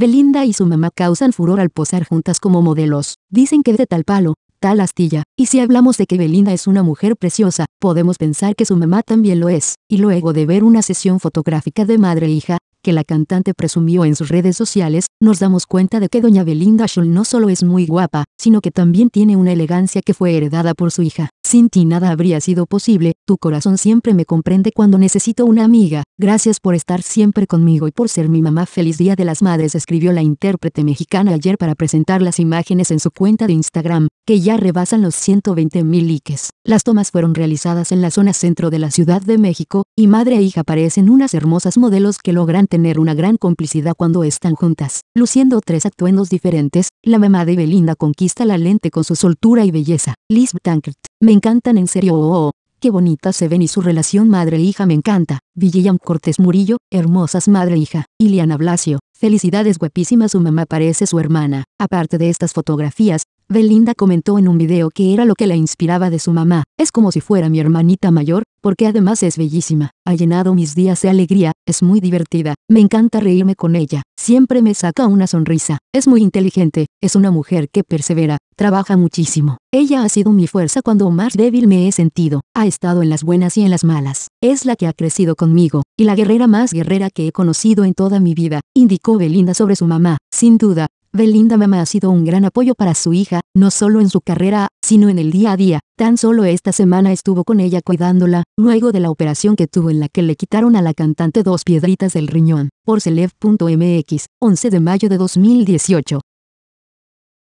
Belinda y su mamá causan furor al posar juntas como modelos. Dicen que de tal palo, tal astilla, y si hablamos de que Belinda es una mujer preciosa, podemos pensar que su mamá también lo es, y luego de ver una sesión fotográfica de madre e hija, que la cantante presumió en sus redes sociales, nos damos cuenta de que doña Belinda Scholl no solo es muy guapa, sino que también tiene una elegancia que fue heredada por su hija. Sin ti nada habría sido posible, tu corazón siempre me comprende cuando necesito una amiga, gracias por estar siempre conmigo y por ser mi mamá. Feliz Día de las Madres escribió la intérprete mexicana ayer para presentar las imágenes en su cuenta de Instagram, que ya rebasan los 120 mil likes. Las tomas fueron realizadas en la zona centro de la Ciudad de México, y madre e hija parecen unas hermosas modelos que logran tener una gran complicidad cuando están juntas. Luciendo tres atuendos diferentes, la mamá de Belinda conquista la lente con su soltura y belleza. Liz Tankert me encantan en serio oh, qué bonitas se ven y su relación madre-hija me encanta. Villiam Cortés Murillo, hermosas madre-hija. Iliana Blasio, felicidades guapísima su mamá parece su hermana. Aparte de estas fotografías, Belinda comentó en un video que era lo que la inspiraba de su mamá, es como si fuera mi hermanita mayor, porque además es bellísima, ha llenado mis días de alegría, es muy divertida, me encanta reírme con ella, siempre me saca una sonrisa, es muy inteligente, es una mujer que persevera, trabaja muchísimo. Ella ha sido mi fuerza cuando más débil me he sentido. Ha estado en las buenas y en las malas. Es la que ha crecido conmigo, y la guerrera más guerrera que he conocido en toda mi vida, indicó Belinda sobre su mamá. Sin duda, Belinda Mamá ha sido un gran apoyo para su hija, no solo en su carrera, sino en el día a día. Tan solo esta semana estuvo con ella cuidándola, luego de la operación que tuvo en la que le quitaron a la cantante dos piedritas del riñón, por Celeb.mx, 11 de mayo de 2018.